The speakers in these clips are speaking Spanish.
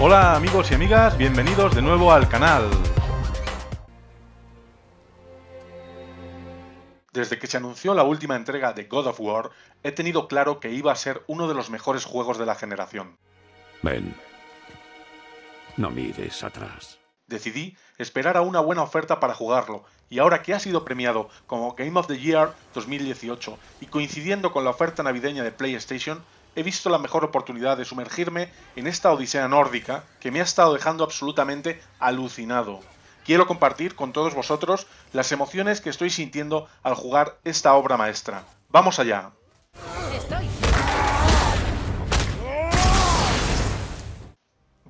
Hola amigos y amigas, bienvenidos de nuevo al canal. Desde que se anunció la última entrega de God of War, he tenido claro que iba a ser uno de los mejores juegos de la generación. Ven, no mires atrás. Decidí esperar a una buena oferta para jugarlo, y ahora que ha sido premiado como Game of the Year 2018 y coincidiendo con la oferta navideña de PlayStation, he visto la mejor oportunidad de sumergirme en esta odisea nórdica que me ha estado dejando absolutamente alucinado. Quiero compartir con todos vosotros las emociones que estoy sintiendo al jugar esta obra maestra. ¡Vamos allá!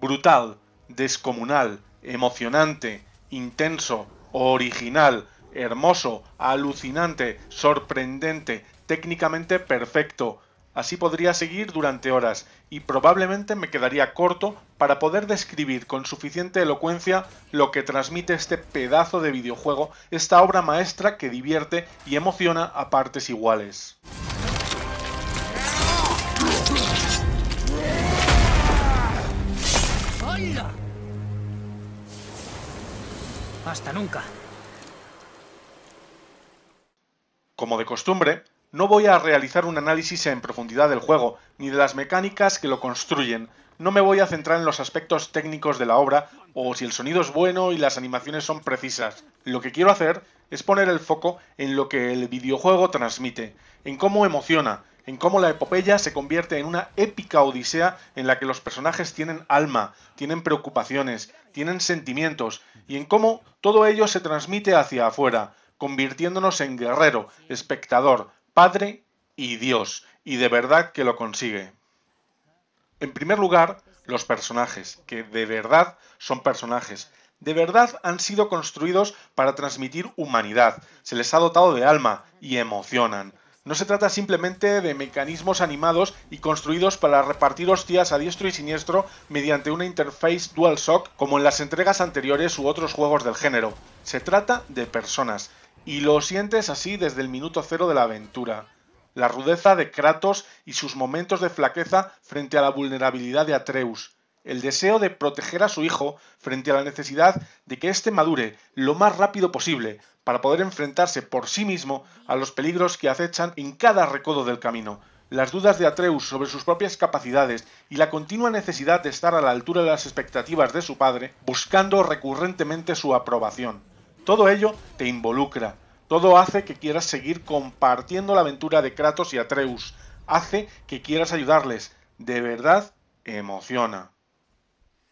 Brutal, descomunal, emocionante, intenso, original, hermoso, alucinante, sorprendente, técnicamente perfecto, Así podría seguir durante horas y probablemente me quedaría corto para poder describir con suficiente elocuencia lo que transmite este pedazo de videojuego, esta obra maestra que divierte y emociona a partes iguales. Hasta nunca. Como de costumbre, no voy a realizar un análisis en profundidad del juego, ni de las mecánicas que lo construyen. No me voy a centrar en los aspectos técnicos de la obra o si el sonido es bueno y las animaciones son precisas. Lo que quiero hacer es poner el foco en lo que el videojuego transmite, en cómo emociona, en cómo la epopeya se convierte en una épica odisea en la que los personajes tienen alma, tienen preocupaciones, tienen sentimientos, y en cómo todo ello se transmite hacia afuera, convirtiéndonos en guerrero, espectador, Padre y Dios, y de verdad que lo consigue. En primer lugar, los personajes, que de verdad son personajes, de verdad han sido construidos para transmitir humanidad, se les ha dotado de alma y emocionan. No se trata simplemente de mecanismos animados y construidos para repartir hostias a diestro y siniestro mediante una interface DualShock como en las entregas anteriores u otros juegos del género. Se trata de personas, y lo sientes así desde el minuto cero de la aventura. La rudeza de Kratos y sus momentos de flaqueza frente a la vulnerabilidad de Atreus. El deseo de proteger a su hijo frente a la necesidad de que éste madure lo más rápido posible para poder enfrentarse por sí mismo a los peligros que acechan en cada recodo del camino las dudas de Atreus sobre sus propias capacidades y la continua necesidad de estar a la altura de las expectativas de su padre, buscando recurrentemente su aprobación. Todo ello te involucra, todo hace que quieras seguir compartiendo la aventura de Kratos y Atreus, hace que quieras ayudarles, de verdad emociona.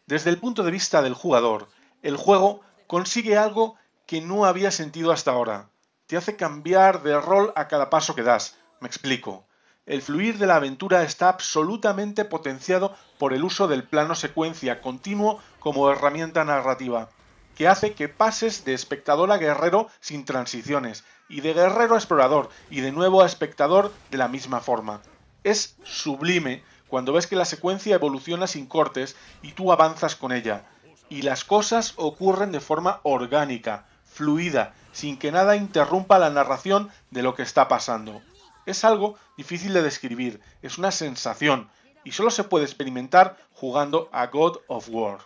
Desde el punto de vista del jugador, el juego consigue algo que no había sentido hasta ahora. Te hace cambiar de rol a cada paso que das. Me explico. El fluir de la aventura está absolutamente potenciado por el uso del plano secuencia continuo como herramienta narrativa que hace que pases de espectador a guerrero sin transiciones, y de guerrero a explorador, y de nuevo a espectador de la misma forma. Es sublime cuando ves que la secuencia evoluciona sin cortes y tú avanzas con ella, y las cosas ocurren de forma orgánica, fluida, sin que nada interrumpa la narración de lo que está pasando. Es algo difícil de describir, es una sensación, y solo se puede experimentar jugando a God of War.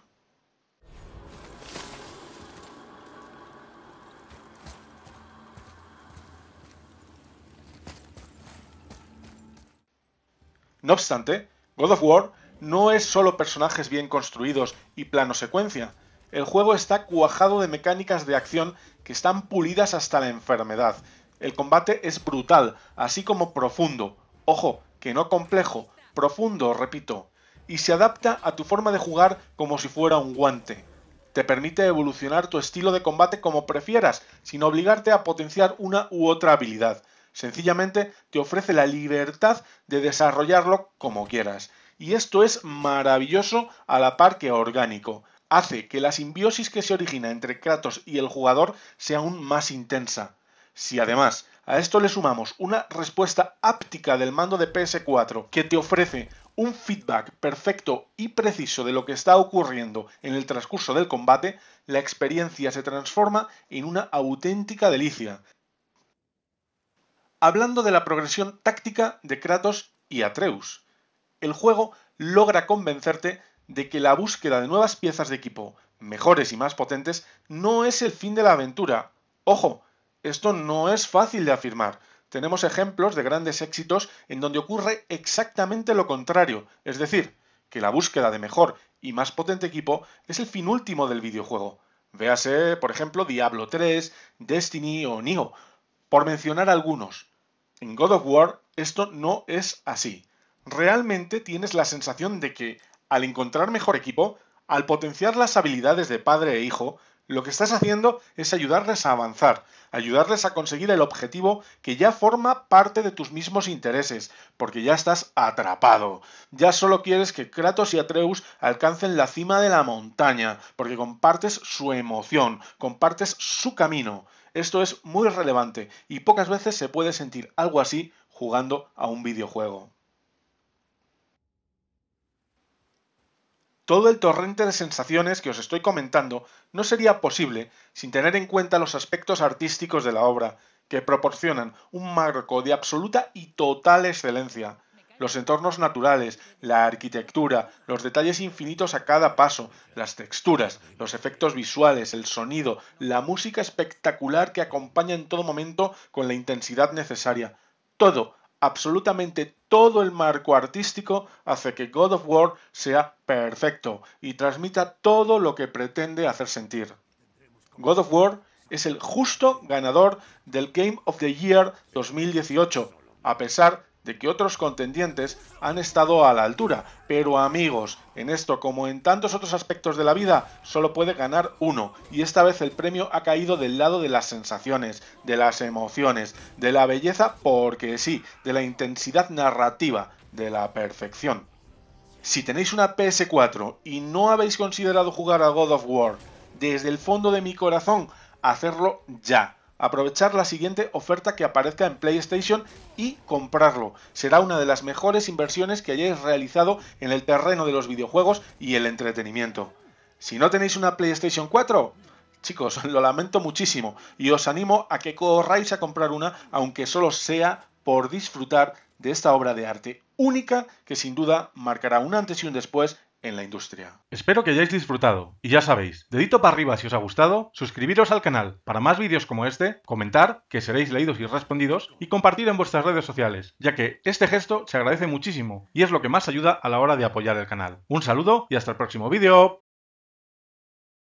No obstante, God of War no es solo personajes bien construidos y plano secuencia. El juego está cuajado de mecánicas de acción que están pulidas hasta la enfermedad. El combate es brutal, así como profundo. Ojo, que no complejo, profundo, repito. Y se adapta a tu forma de jugar como si fuera un guante. Te permite evolucionar tu estilo de combate como prefieras, sin obligarte a potenciar una u otra habilidad. Sencillamente te ofrece la libertad de desarrollarlo como quieras. Y esto es maravilloso a la par que orgánico. Hace que la simbiosis que se origina entre Kratos y el jugador sea aún más intensa. Si además a esto le sumamos una respuesta háptica del mando de PS4 que te ofrece un feedback perfecto y preciso de lo que está ocurriendo en el transcurso del combate, la experiencia se transforma en una auténtica delicia hablando de la progresión táctica de Kratos y Atreus. El juego logra convencerte de que la búsqueda de nuevas piezas de equipo, mejores y más potentes, no es el fin de la aventura. Ojo, esto no es fácil de afirmar. Tenemos ejemplos de grandes éxitos en donde ocurre exactamente lo contrario, es decir, que la búsqueda de mejor y más potente equipo es el fin último del videojuego. Véase, por ejemplo, Diablo 3, Destiny o Nioh, por mencionar algunos. En God of War esto no es así. Realmente tienes la sensación de que, al encontrar mejor equipo, al potenciar las habilidades de padre e hijo, lo que estás haciendo es ayudarles a avanzar, ayudarles a conseguir el objetivo que ya forma parte de tus mismos intereses, porque ya estás atrapado. Ya solo quieres que Kratos y Atreus alcancen la cima de la montaña, porque compartes su emoción, compartes su camino. Esto es muy relevante y pocas veces se puede sentir algo así jugando a un videojuego. Todo el torrente de sensaciones que os estoy comentando no sería posible sin tener en cuenta los aspectos artísticos de la obra, que proporcionan un marco de absoluta y total excelencia, los entornos naturales, la arquitectura, los detalles infinitos a cada paso, las texturas, los efectos visuales, el sonido, la música espectacular que acompaña en todo momento con la intensidad necesaria. Todo, absolutamente todo el marco artístico hace que God of War sea perfecto y transmita todo lo que pretende hacer sentir. God of War es el justo ganador del Game of the Year 2018, a pesar de que otros contendientes han estado a la altura, pero amigos, en esto como en tantos otros aspectos de la vida, solo puede ganar uno, y esta vez el premio ha caído del lado de las sensaciones, de las emociones, de la belleza porque sí, de la intensidad narrativa, de la perfección. Si tenéis una PS4 y no habéis considerado jugar a God of War, desde el fondo de mi corazón, hacerlo ya aprovechar la siguiente oferta que aparezca en PlayStation y comprarlo. Será una de las mejores inversiones que hayáis realizado en el terreno de los videojuegos y el entretenimiento. Si no tenéis una PlayStation 4, chicos, lo lamento muchísimo y os animo a que corráis a comprar una, aunque solo sea por disfrutar de esta obra de arte única que sin duda marcará un antes y un después en la industria. Espero que hayáis disfrutado y ya sabéis, dedito para arriba si os ha gustado, suscribiros al canal para más vídeos como este, comentar que seréis leídos y respondidos y compartir en vuestras redes sociales, ya que este gesto se agradece muchísimo y es lo que más ayuda a la hora de apoyar el canal. Un saludo y hasta el próximo vídeo.